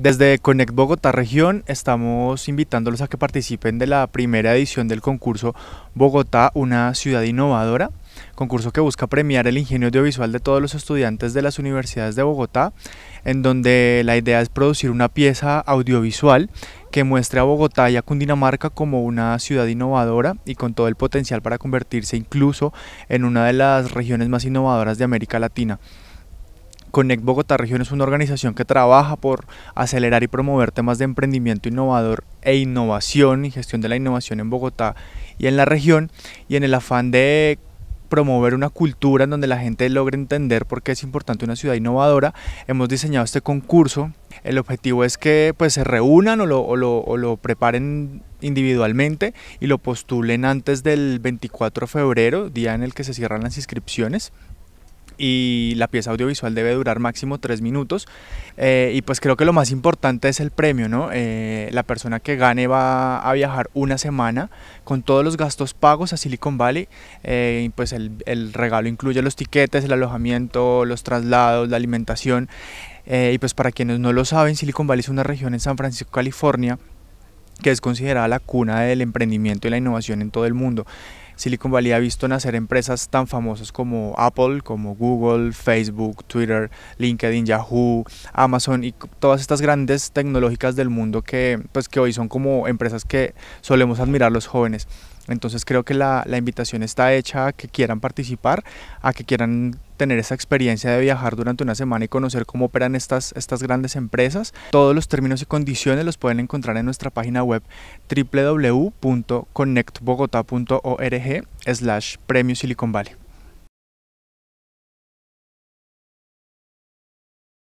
Desde Connect Bogotá Región estamos invitándolos a que participen de la primera edición del concurso Bogotá, una ciudad innovadora, concurso que busca premiar el ingenio audiovisual de todos los estudiantes de las universidades de Bogotá, en donde la idea es producir una pieza audiovisual que muestre a Bogotá y a Cundinamarca como una ciudad innovadora y con todo el potencial para convertirse incluso en una de las regiones más innovadoras de América Latina. Connect Bogotá Región es una organización que trabaja por acelerar y promover temas de emprendimiento innovador e innovación y gestión de la innovación en Bogotá y en la región y en el afán de promover una cultura en donde la gente logre entender por qué es importante una ciudad innovadora. Hemos diseñado este concurso. El objetivo es que pues, se reúnan o lo, lo, o lo preparen individualmente y lo postulen antes del 24 de febrero, día en el que se cierran las inscripciones y la pieza audiovisual debe durar máximo tres minutos. Eh, y pues creo que lo más importante es el premio, ¿no? Eh, la persona que gane va a viajar una semana con todos los gastos pagos a Silicon Valley. Eh, pues el, el, regalo incluye los tiquetes, el alojamiento, los traslados, la alimentación. y pues para quienes no lo saben, Silicon Valley es una región en San Francisco, California, que es considerada la cuna del emprendimiento y la innovación en todo el mundo. Silicon Valley ha visto nacer empresas tan famosas como Apple, como Google, Facebook, Twitter, LinkedIn, Yahoo, Amazon y todas estas grandes tecnológicas del mundo que, pues, que hoy son como empresas que solemos admirar los jóvenes. Entonces creo que la, invitación está hecha a que quieran participar, a que quieran tener esa experiencia de viajar durante una semana y conocer cómo operan estas, estas grandes empresas. Todos los términos y condiciones los pueden encontrar en nuestra página web www.connectbogotá.org slash premio Silicon Valley.